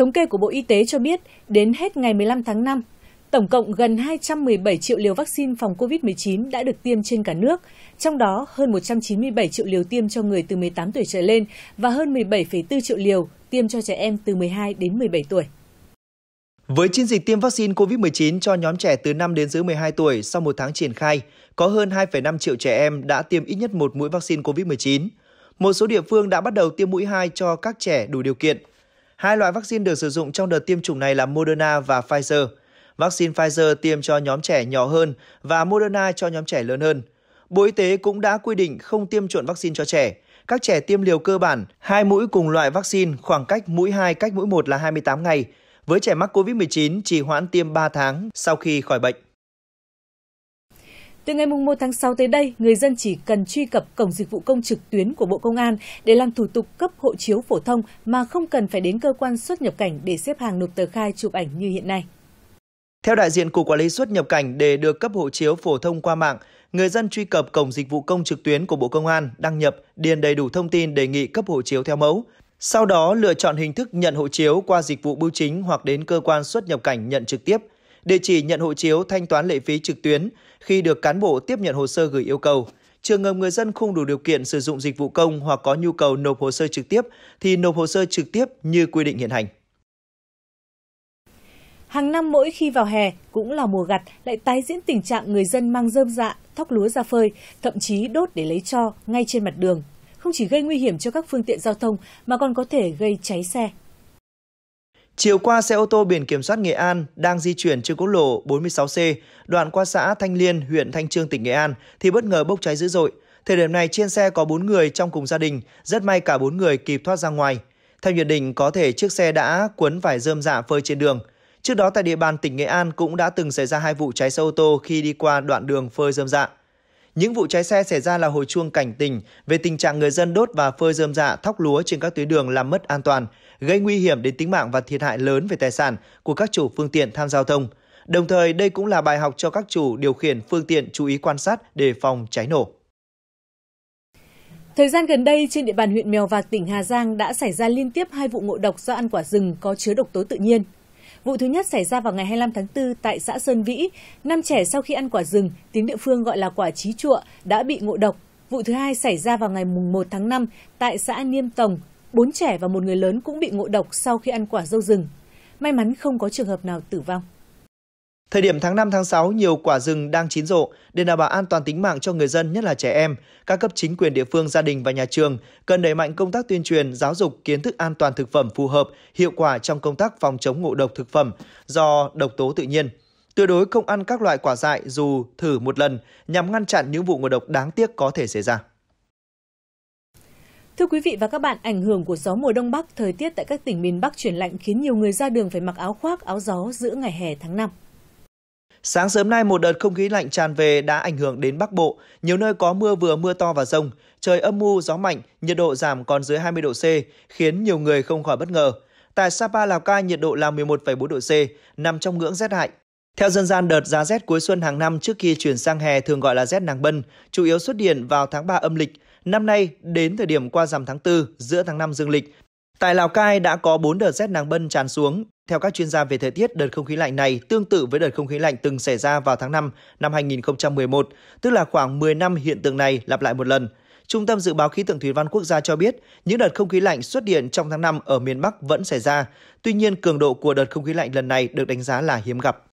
Thống kê của Bộ Y tế cho biết, đến hết ngày 15 tháng 5, tổng cộng gần 217 triệu liều vaccine phòng COVID-19 đã được tiêm trên cả nước, trong đó hơn 197 triệu liều tiêm cho người từ 18 tuổi trở lên và hơn 17,4 triệu liều tiêm cho trẻ em từ 12 đến 17 tuổi. Với chiến dịch tiêm vaccine COVID-19 cho nhóm trẻ từ 5 đến dưới 12 tuổi sau một tháng triển khai, có hơn 2,5 triệu trẻ em đã tiêm ít nhất một mũi vaccine COVID-19. Một số địa phương đã bắt đầu tiêm mũi 2 cho các trẻ đủ điều kiện – Hai loại vaccine được sử dụng trong đợt tiêm chủng này là Moderna và Pfizer. Vaccine Pfizer tiêm cho nhóm trẻ nhỏ hơn và Moderna cho nhóm trẻ lớn hơn. Bộ Y tế cũng đã quy định không tiêm trộn vaccine cho trẻ. Các trẻ tiêm liều cơ bản, hai mũi cùng loại vaccine, khoảng cách mũi 2 cách mũi 1 là 28 ngày. Với trẻ mắc COVID-19, trì hoãn tiêm 3 tháng sau khi khỏi bệnh. Từ ngày 1 tháng 6 tới đây, người dân chỉ cần truy cập cổng dịch vụ công trực tuyến của Bộ Công an để làm thủ tục cấp hộ chiếu phổ thông mà không cần phải đến cơ quan xuất nhập cảnh để xếp hàng nộp tờ khai chụp ảnh như hiện nay. Theo đại diện Cục Quản lý xuất nhập cảnh, để được cấp hộ chiếu phổ thông qua mạng, người dân truy cập cổng dịch vụ công trực tuyến của Bộ Công an, đăng nhập, điền đầy đủ thông tin đề nghị cấp hộ chiếu theo mẫu. Sau đó lựa chọn hình thức nhận hộ chiếu qua dịch vụ bưu chính hoặc đến cơ quan xuất nhập cảnh nhận trực tiếp – địa chỉ nhận hộ chiếu thanh toán lệ phí trực tuyến khi được cán bộ tiếp nhận hồ sơ gửi yêu cầu. Trường hợp người dân không đủ điều kiện sử dụng dịch vụ công hoặc có nhu cầu nộp hồ sơ trực tiếp thì nộp hồ sơ trực tiếp như quy định hiện hành. Hàng năm mỗi khi vào hè cũng là mùa gặt lại tái diễn tình trạng người dân mang rơm dạ, thóc lúa ra phơi, thậm chí đốt để lấy cho ngay trên mặt đường. Không chỉ gây nguy hiểm cho các phương tiện giao thông mà còn có thể gây cháy xe, Chiều qua, xe ô tô biển kiểm soát Nghệ An đang di chuyển trên quốc lộ 46C, đoạn qua xã Thanh Liên, huyện Thanh Trương, tỉnh Nghệ An, thì bất ngờ bốc cháy dữ dội. Thời điểm này, trên xe có 4 người trong cùng gia đình, rất may cả 4 người kịp thoát ra ngoài. Theo nhận định, có thể chiếc xe đã cuốn vải rơm dạ phơi trên đường. Trước đó tại địa bàn tỉnh Nghệ An cũng đã từng xảy ra hai vụ cháy xe ô tô khi đi qua đoạn đường phơi rơm dạ. Những vụ cháy xe xảy ra là hồi chuông cảnh tỉnh về tình trạng người dân đốt và phơi rơm dạ thóc lúa trên các tuyến đường làm mất an toàn, gây nguy hiểm đến tính mạng và thiệt hại lớn về tài sản của các chủ phương tiện tham giao thông. Đồng thời, đây cũng là bài học cho các chủ điều khiển phương tiện chú ý quan sát để phòng cháy nổ. Thời gian gần đây, trên địa bàn huyện Mèo Vạc, tỉnh Hà Giang đã xảy ra liên tiếp hai vụ ngộ độc do ăn quả rừng có chứa độc tố tự nhiên. Vụ thứ nhất xảy ra vào ngày 25 tháng 4 tại xã Sơn Vĩ. Năm trẻ sau khi ăn quả rừng, tiếng địa phương gọi là quả trí trụa, đã bị ngộ độc. Vụ thứ hai xảy ra vào ngày 1 tháng 5 tại xã Niêm Tồng, Bốn trẻ và một người lớn cũng bị ngộ độc sau khi ăn quả dâu rừng. May mắn không có trường hợp nào tử vong. Thời điểm tháng 5 tháng 6 nhiều quả rừng đang chín rộ để đảm bảo an toàn tính mạng cho người dân nhất là trẻ em, các cấp chính quyền địa phương, gia đình và nhà trường cần đẩy mạnh công tác tuyên truyền, giáo dục kiến thức an toàn thực phẩm phù hợp, hiệu quả trong công tác phòng chống ngộ độc thực phẩm do độc tố tự nhiên. Tuyệt đối không ăn các loại quả dại dù thử một lần nhằm ngăn chặn những vụ ngộ độc đáng tiếc có thể xảy ra. Thưa quý vị và các bạn, ảnh hưởng của gió mùa đông bắc, thời tiết tại các tỉnh miền Bắc chuyển lạnh khiến nhiều người ra đường phải mặc áo khoác, áo gió giữa ngày hè tháng 5. Sáng sớm nay, một đợt không khí lạnh tràn về đã ảnh hưởng đến Bắc Bộ. Nhiều nơi có mưa vừa mưa to và rông. Trời âm mưu, gió mạnh, nhiệt độ giảm còn dưới 20 độ C, khiến nhiều người không khỏi bất ngờ. Tại Sapa, Lào Cai, nhiệt độ là 11,4 độ C, nằm trong ngưỡng rét hại. Theo dân gian, đợt giá rét cuối xuân hàng năm trước khi chuyển sang hè thường gọi là rét nàng bân, chủ yếu xuất hiện vào tháng 3 âm lịch. Năm nay, đến thời điểm qua rằm tháng 4, giữa tháng 5 dương lịch, Tại Lào Cai đã có 4 đợt rét nắng bân tràn xuống. Theo các chuyên gia về thời tiết, đợt không khí lạnh này tương tự với đợt không khí lạnh từng xảy ra vào tháng 5 năm 2011, tức là khoảng 10 năm hiện tượng này lặp lại một lần. Trung tâm Dự báo Khí tượng Thủy văn Quốc gia cho biết, những đợt không khí lạnh xuất hiện trong tháng 5 ở miền Bắc vẫn xảy ra. Tuy nhiên, cường độ của đợt không khí lạnh lần này được đánh giá là hiếm gặp.